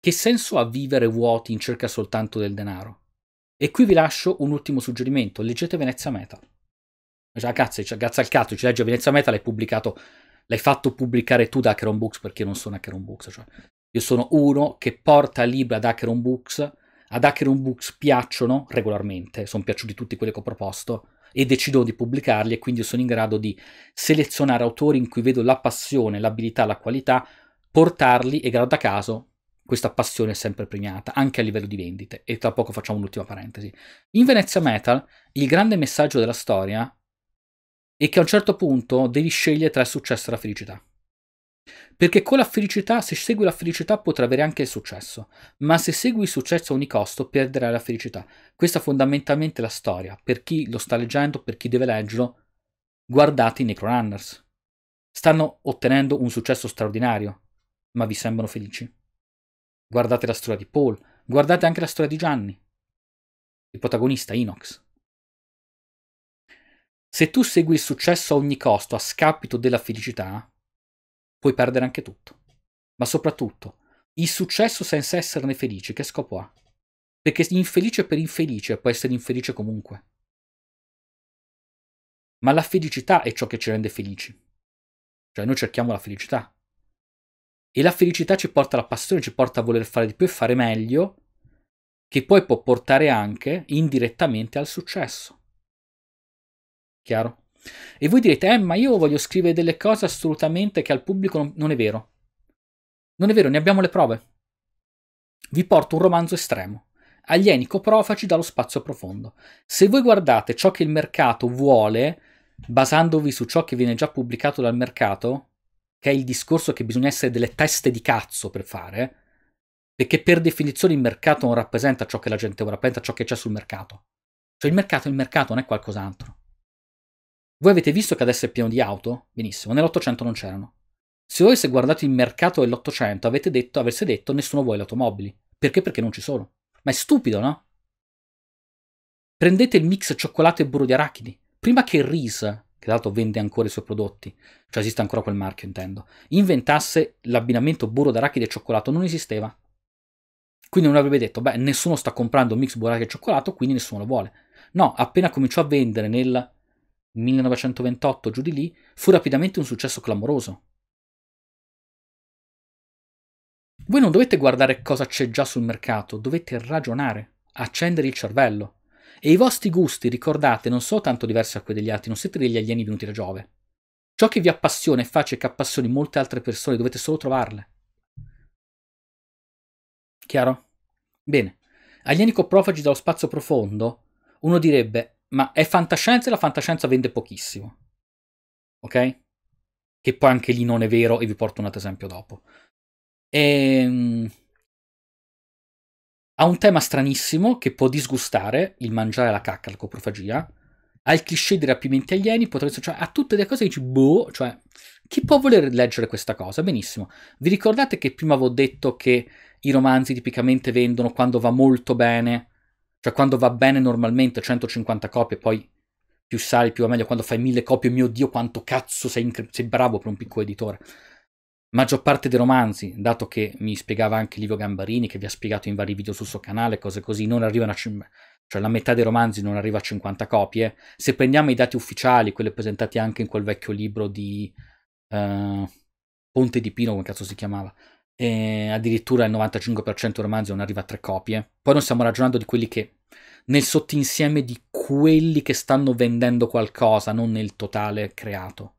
Speaker 1: Che senso ha vivere vuoti in cerca soltanto del denaro? E qui vi lascio un ultimo suggerimento, leggete Venezia Metal. Cioè, ah, cazzo, cioè, cazzo al cazzo, ci legge Venezia Metal, l'hai pubblicato, l'hai fatto pubblicare tu da Hackeron Books perché io non sono Hackeron Books. Cioè. Io sono uno che porta libri ad Hackeron Books, ad Hackeron Books piacciono regolarmente, sono piaciuti tutti quelli che ho proposto e decido di pubblicarli e quindi sono in grado di selezionare autori in cui vedo la passione, l'abilità, la qualità, portarli e grado a caso questa passione è sempre premiata, anche a livello di vendite. E tra poco facciamo un'ultima parentesi. In Venezia Metal, il grande messaggio della storia e che a un certo punto devi scegliere tra il successo e la felicità. Perché con la felicità, se segui la felicità potrai avere anche il successo, ma se segui il successo a ogni costo perderai la felicità. Questa è fondamentalmente la storia, per chi lo sta leggendo, per chi deve leggerlo, guardate i Necrorunners. Stanno ottenendo un successo straordinario, ma vi sembrano felici? Guardate la storia di Paul, guardate anche la storia di Gianni, il protagonista Inox. Se tu segui il successo a ogni costo, a scapito della felicità, puoi perdere anche tutto. Ma soprattutto, il successo senza esserne felice, che scopo ha? Perché infelice per infelice può essere infelice comunque. Ma la felicità è ciò che ci rende felici. Cioè noi cerchiamo la felicità. E la felicità ci porta alla passione, ci porta a voler fare di più e fare meglio, che poi può portare anche indirettamente al successo. Chiaro? E voi direte, eh, ma io voglio scrivere delle cose assolutamente che al pubblico non è vero. Non è vero, ne abbiamo le prove. Vi porto un romanzo estremo. Alieni coprofaci dallo spazio profondo. Se voi guardate ciò che il mercato vuole, basandovi su ciò che viene già pubblicato dal mercato, che è il discorso che bisogna essere delle teste di cazzo per fare, perché per definizione il mercato non rappresenta ciò che la gente vuole, rappresenta ciò che c'è sul mercato. Cioè il mercato è il mercato, non è qualcos'altro. Voi avete visto che adesso è pieno di auto? Benissimo, nell'800 non c'erano. Se voi se guardate il mercato dell'800 avete detto, avreste detto nessuno vuole le automobili. Perché? Perché non ci sono. Ma è stupido, no? Prendete il mix cioccolato e burro di arachidi. Prima che Ris, che tra l'altro vende ancora i suoi prodotti, cioè esiste ancora quel marchio intendo, inventasse l'abbinamento burro d'arachidi e cioccolato, non esisteva. Quindi non avrebbe detto, beh, nessuno sta comprando mix burro d'arachidi e cioccolato, quindi nessuno lo vuole. No, appena cominciò a vendere nel 1928 giù di lì, fu rapidamente un successo clamoroso. Voi non dovete guardare cosa c'è già sul mercato, dovete ragionare, accendere il cervello. E i vostri gusti, ricordate, non sono tanto diversi da quelli degli altri, non siete degli alieni venuti da Giove. Ciò che vi appassiona è facile che appassioni molte altre persone, dovete solo trovarle. Chiaro? Bene. Agli coprofagi dallo spazio profondo, uno direbbe ma è fantascienza e la fantascienza vende pochissimo. Ok? Che poi anche lì non è vero e vi porto un altro esempio dopo. E, ehm, ha un tema stranissimo che può disgustare il mangiare la cacca, la coprofagia, al cliché dei rapimenti alieni, potrebbe cioè a tutte le cose che dici boh, cioè chi può voler leggere questa cosa? Benissimo. Vi ricordate che prima avevo detto che i romanzi tipicamente vendono quando va molto bene cioè quando va bene normalmente 150 copie, poi più sali, più va meglio. Quando fai 1000 copie, mio Dio, quanto cazzo sei, incre- sei bravo per un piccolo editore. Maggior parte dei romanzi, dato che mi spiegava anche Livio Gambarini, che vi ha spiegato in vari video sul suo canale, cose così, non arrivano a... Cim- cioè la metà dei romanzi non arriva a 50 copie. Se prendiamo i dati ufficiali, quelli presentati anche in quel vecchio libro di... Uh, Ponte di Pino, come cazzo si chiamava? eh, addirittura il 95% romanzi non arriva a tre copie. Poi non stiamo ragionando di quelli che nel sottinsieme di quelli che stanno vendendo qualcosa, non nel totale creato.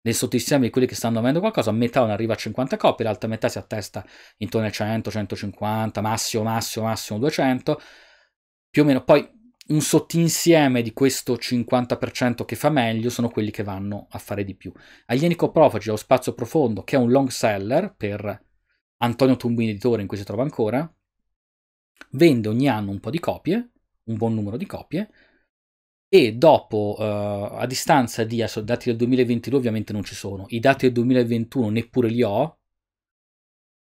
Speaker 1: Nel sottinsieme di quelli che stanno vendendo qualcosa, metà non arriva a 50 copie, l'altra metà si attesta intorno ai 100, 150, massimo, massimo, massimo 200, più o meno. Poi un sottinsieme di questo 50% che fa meglio sono quelli che vanno a fare di più. Alienico Profagi ha lo spazio profondo, che è un long seller per Antonio Tumbini Editore, in cui si trova ancora, vende ogni anno un po' di copie, un buon numero di copie, e dopo, uh, a distanza di, adesso, dati del 2022 ovviamente non ci sono, i dati del 2021 neppure li ho,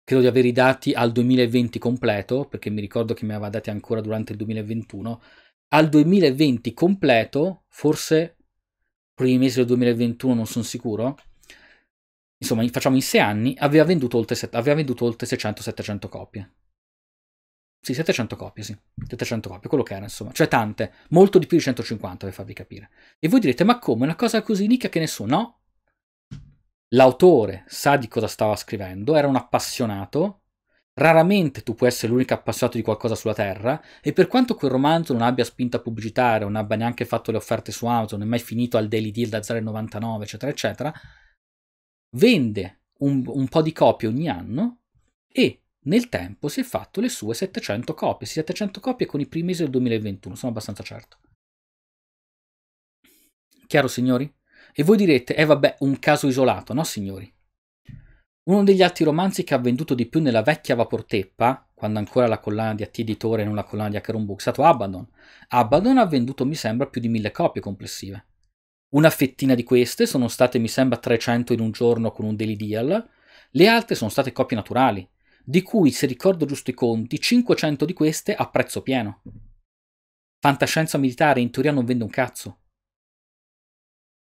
Speaker 1: credo di avere i dati al 2020 completo, perché mi ricordo che mi aveva dati ancora durante il 2021, al 2020 completo, forse primi mesi del 2021 non sono sicuro, insomma, facciamo in sei anni, aveva venduto oltre, aveva venduto oltre 600-700 copie. Sì, 700 copie, sì. 700 copie, quello che era, insomma. Cioè tante, molto di più di 150 per farvi capire. E voi direte, ma come? Una cosa così nicchia che nessuno... No. L'autore sa di cosa stava scrivendo, era un appassionato, Raramente tu puoi essere l'unico appassionato di qualcosa sulla Terra, e per quanto quel romanzo non abbia spinta pubblicitaria, non abbia neanche fatto le offerte su Amazon, non è mai finito al Daily Deal da 0,99, eccetera, eccetera, vende un, un po' di copie ogni anno e nel tempo si è fatto le sue 700 copie, 700 copie con i primi mesi del 2021, sono abbastanza certo. Chiaro signori? E voi direte, eh vabbè, un caso isolato, no signori? Uno degli altri romanzi che ha venduto di più nella vecchia Vaporteppa, quando ancora la collana di Atti Editore e non la collana di Acheron Book, è stato Abaddon. Abaddon ha venduto, mi sembra, più di mille copie complessive. Una fettina di queste sono state, mi sembra, 300 in un giorno con un daily deal, le altre sono state copie naturali, di cui, se ricordo giusto i conti, 500 di queste a prezzo pieno. Fantascienza militare in teoria non vende un cazzo.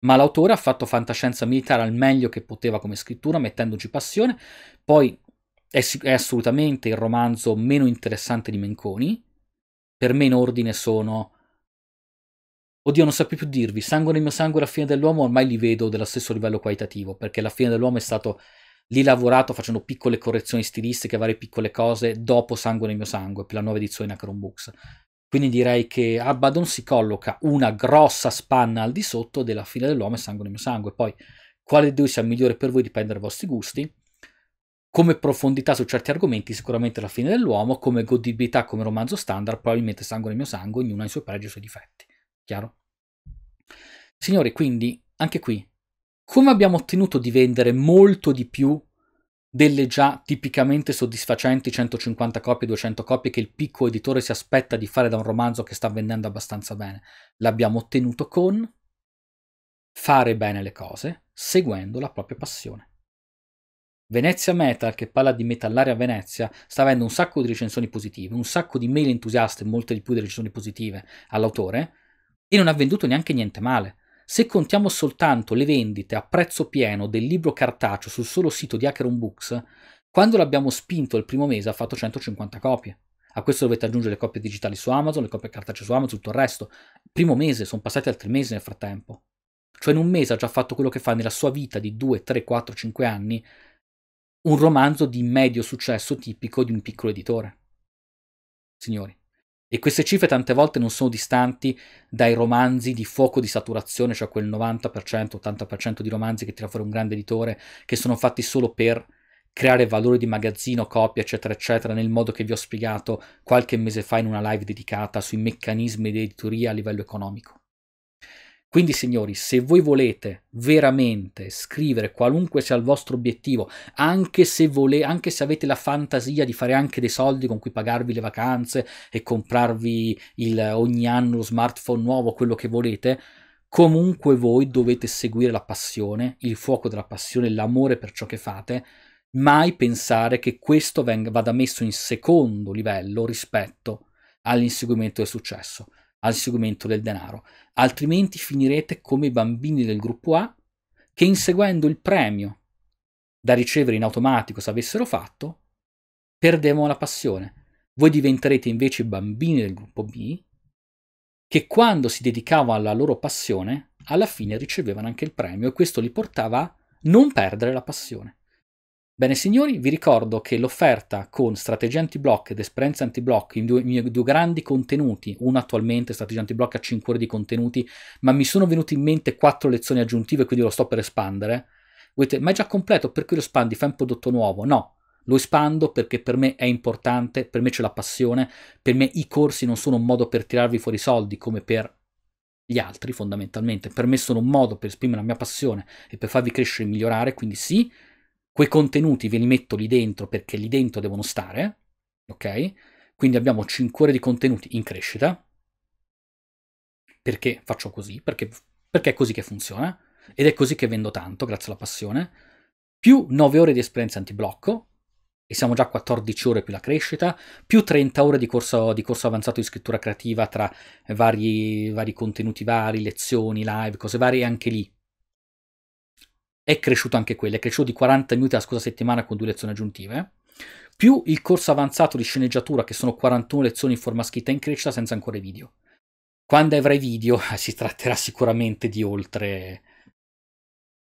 Speaker 1: Ma l'autore ha fatto fantascienza militare al meglio che poteva come scrittura, mettendoci passione, poi è, è assolutamente il romanzo meno interessante di Menconi, per me in ordine sono Oddio, non saprei più dirvi. Sangue nel mio sangue, e la fine dell'uomo, ormai li vedo dello stesso livello qualitativo, perché la fine dell'uomo è stato lì lavorato facendo piccole correzioni stilistiche, varie piccole cose, dopo Sangue nel mio sangue, per la nuova edizione Acron Books. Quindi direi che Abaddon si colloca una grossa spanna al di sotto della fine dell'uomo e Sangue nel mio sangue. Poi, quale dei due sia migliore per voi dipende dai vostri gusti. Come profondità su certi argomenti, sicuramente la fine dell'uomo, come godibilità come romanzo standard, probabilmente Sangue nel mio sangue, ognuno ha i suoi pregi e i suoi difetti. Chiaro? Signori, quindi, anche qui, come abbiamo ottenuto di vendere molto di più delle già tipicamente soddisfacenti 150 copie, 200 copie che il piccolo editore si aspetta di fare da un romanzo che sta vendendo abbastanza bene. L'abbiamo ottenuto con fare bene le cose, seguendo la propria passione. Venezia Metal, che parla di metallaria Venezia, sta avendo un sacco di recensioni positive, un sacco di mail entusiaste, molte di più delle recensioni positive all'autore, e non ha venduto neanche niente male. Se contiamo soltanto le vendite a prezzo pieno del libro cartaceo sul solo sito di Acheron Books, quando l'abbiamo spinto il primo mese ha fatto 150 copie. A questo dovete aggiungere le copie digitali su Amazon, le copie cartacee su Amazon, tutto il resto. primo mese, sono passati altri mesi nel frattempo. Cioè in un mese ha già fatto quello che fa nella sua vita di 2, 3, 4, 5 anni un romanzo di medio successo tipico di un piccolo editore. Signori, e queste cifre tante volte non sono distanti dai romanzi di fuoco di saturazione, cioè quel 90%, 80% di romanzi che tira fuori un grande editore, che sono fatti solo per creare valore di magazzino, copia, eccetera, eccetera, nel modo che vi ho spiegato qualche mese fa in una live dedicata sui meccanismi di editoria a livello economico. Quindi signori, se voi volete veramente scrivere qualunque sia il vostro obiettivo, anche se, vole- anche se, avete la fantasia di fare anche dei soldi con cui pagarvi le vacanze e comprarvi il, ogni anno lo smartphone nuovo, quello che volete, comunque voi dovete seguire la passione, il fuoco della passione, l'amore per ciò che fate, mai pensare che questo venga, vada messo in secondo livello rispetto all'inseguimento del successo al segmento del denaro, altrimenti finirete come i bambini del gruppo A che inseguendo il premio da ricevere in automatico se avessero fatto, perdevano la passione. Voi diventerete invece i bambini del gruppo B che quando si dedicavano alla loro passione, alla fine ricevevano anche il premio e questo li portava a non perdere la passione. Bene signori, vi ricordo che l'offerta con strategia anti-block ed esperienza anti-block, i, miei due grandi contenuti, uno attualmente strategia anti-block a 5 ore di contenuti, ma mi sono venute in mente 4 lezioni aggiuntive, quindi lo sto per espandere. Voi dite, ma è già completo, per cui lo espandi, fai un prodotto nuovo? No, lo espando perché per me è importante, per me c'è la passione, per me i corsi non sono un modo per tirarvi fuori i soldi come per gli altri fondamentalmente, per me sono un modo per esprimere la mia passione e per farvi crescere e migliorare, quindi sì, quei contenuti ve li metto lì dentro perché lì dentro devono stare, ok? Quindi abbiamo 5 ore di contenuti in crescita. Perché faccio così? Perché, perché è così che funziona ed è così che vendo tanto, grazie alla passione. Più 9 ore di esperienza antiblocco, e siamo già a 14 ore più la crescita, più 30 ore di corso, di corso avanzato di scrittura creativa tra vari, vari contenuti vari, lezioni, live, cose varie, anche lì è cresciuto anche quello, è cresciuto di 40 minuti la scorsa settimana con due lezioni aggiuntive, più il corso avanzato di sceneggiatura, che sono 41 lezioni in forma scritta in crescita senza ancora i video. Quando avrai video si tratterà sicuramente di oltre...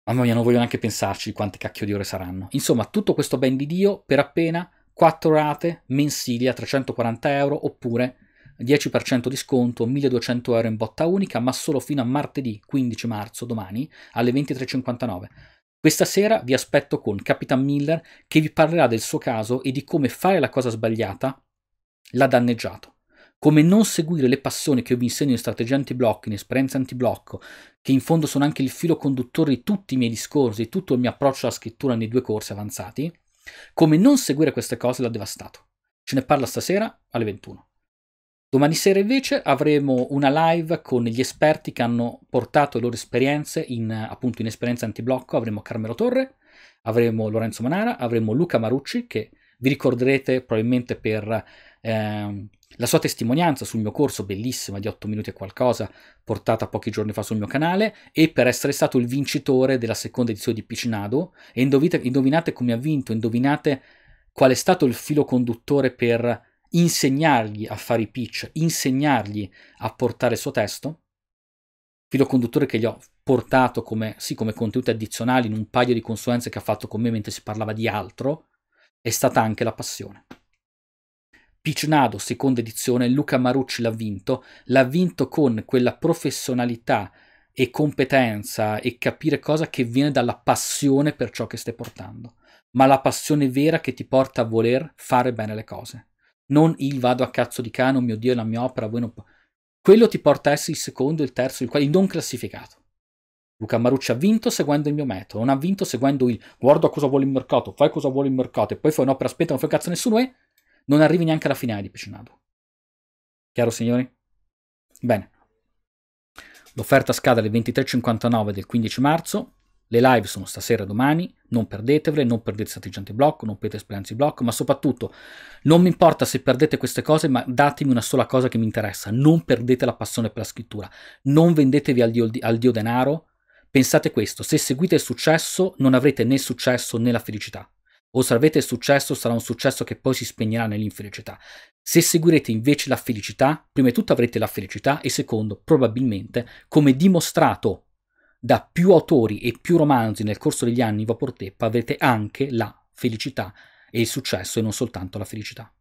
Speaker 1: Mamma mia, non voglio neanche pensarci di quante cacchio di ore saranno. Insomma, tutto questo ben di Dio per appena 4 rate mensili a 340 euro oppure 10% di sconto, 1200 euro in botta unica, ma solo fino a martedì 15 marzo, domani, alle 23.59. Questa sera vi aspetto con Capitan Miller che vi parlerà del suo caso e di come fare la cosa sbagliata l'ha danneggiato. Come non seguire le passioni che io vi insegno in strategia antiblocco, in esperienza antiblocco, che in fondo sono anche il filo conduttore di tutti i miei discorsi, di tutto il mio approccio alla scrittura nei due corsi avanzati, come non seguire queste cose l'ha devastato. Ce ne parla stasera alle 21. Domani sera invece avremo una live con gli esperti che hanno portato le loro esperienze in, appunto, in esperienza antiblocco. Avremo Carmelo Torre, avremo Lorenzo Manara, avremo Luca Marucci che vi ricorderete probabilmente per eh, la sua testimonianza sul mio corso bellissima di 8 minuti e qualcosa portata pochi giorni fa sul mio canale e per essere stato il vincitore della seconda edizione di Picinado e indovinate, indovinate come ha vinto, indovinate qual è stato il filo conduttore per insegnargli a fare i pitch, insegnargli a portare il suo testo, filo conduttore che gli ho portato come, sì, come contenuti addizionali in un paio di consulenze che ha fatto con me mentre si parlava di altro, è stata anche la passione. Pitch Nado, seconda edizione, Luca Marucci l'ha vinto, l'ha vinto con quella professionalità e competenza e capire cosa che viene dalla passione per ciò che stai portando, ma la passione vera che ti porta a voler fare bene le cose non il vado a cazzo di cane, oh mio Dio, la mia opera, voi non... Quello ti porta a essere il secondo, il terzo, il, quale, il non classificato. Luca Marucci ha vinto seguendo il mio metodo, non ha vinto seguendo il guarda cosa vuole il mercato, fai cosa vuole il mercato e poi fai un'opera aspetta, non fai cazzo nessuno e non arrivi neanche alla finale di Picinado. Chiaro signori? Bene. L'offerta scade alle 23.59 del 15 marzo, le live sono stasera e domani, non perdetevele, non perdete strategia anti-blocco, non perdete esperienze blocco, ma soprattutto non mi importa se perdete queste cose, ma datemi una sola cosa che mi interessa, non perdete la passione per la scrittura, non vendetevi al dio, al dio denaro, pensate questo, se seguite il successo non avrete né il successo né la felicità, o se avete il successo sarà un successo che poi si spegnerà nell'infelicità. Se seguirete invece la felicità, prima di tutto avrete la felicità e secondo, probabilmente, come dimostrato da più autori e più romanzi nel corso degli anni Vaportep, avete anche la felicità e il successo e non soltanto la felicità.